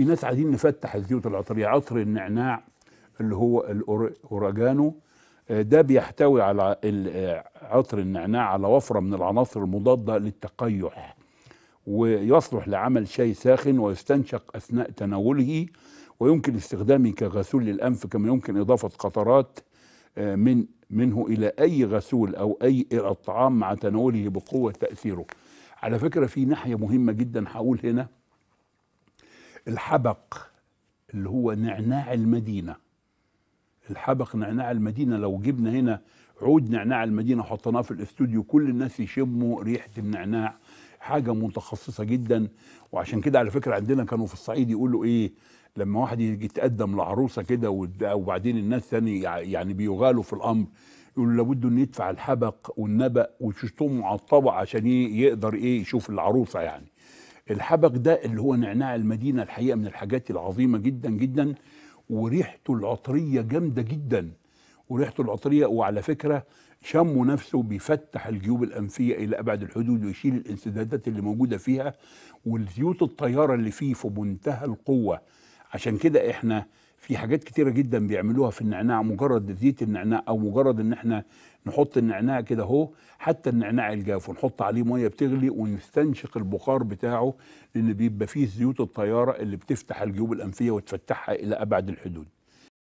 في ناس عايزين نفتح الزيوت العطريه عطر النعناع اللي هو الاوريجانو آه، ده بيحتوي على آه، عطر النعناع على وفره من العناصر المضاده للتقيح ويصلح لعمل شاي ساخن ويستنشق اثناء تناوله ويمكن استخدامه كغسول للانف كما يمكن اضافه قطرات آه، من منه الى اي غسول او اي الطعام مع تناوله بقوه تاثيره على فكره في ناحيه مهمه جدا هقول هنا الحبق اللي هو نعناع المدينة الحبق نعناع المدينة لو جبنا هنا عود نعناع المدينة حطيناه في الاستوديو كل الناس يشموا ريحة النعناع حاجة متخصصة جدا وعشان كده على فكرة عندنا كانوا في الصعيد يقولوا ايه لما واحد يجي يتقدم لعروسة كده وبعدين الناس ثاني يعني بيغالوا في الأمر يقول لابد انه يدفع الحبق والنبأ وشتمه على الطبق عشان يقدر ايه يشوف العروسة يعني الحبق ده اللي هو نعناع المدينه الحقيقه من الحاجات العظيمه جدا جدا وريحته العطريه جامده جدا وريحته العطريه وعلى فكره شمه نفسه بيفتح الجيوب الانفيه الى ابعد الحدود ويشيل الانسدادات اللي موجوده فيها والزيوت الطياره اللي فيه في منتهى القوه عشان كده احنا في حاجات كتيرة جدا بيعملوها في النعناع مجرد زيت النعناع او مجرد ان احنا نحط النعناع كده اهو حتى النعناع الجاف ونحط عليه ميه بتغلي ونستنشق البخار بتاعه لان بيبقى فيه زيوت الطياره اللي بتفتح الجيوب الانفيه وتفتحها الى ابعد الحدود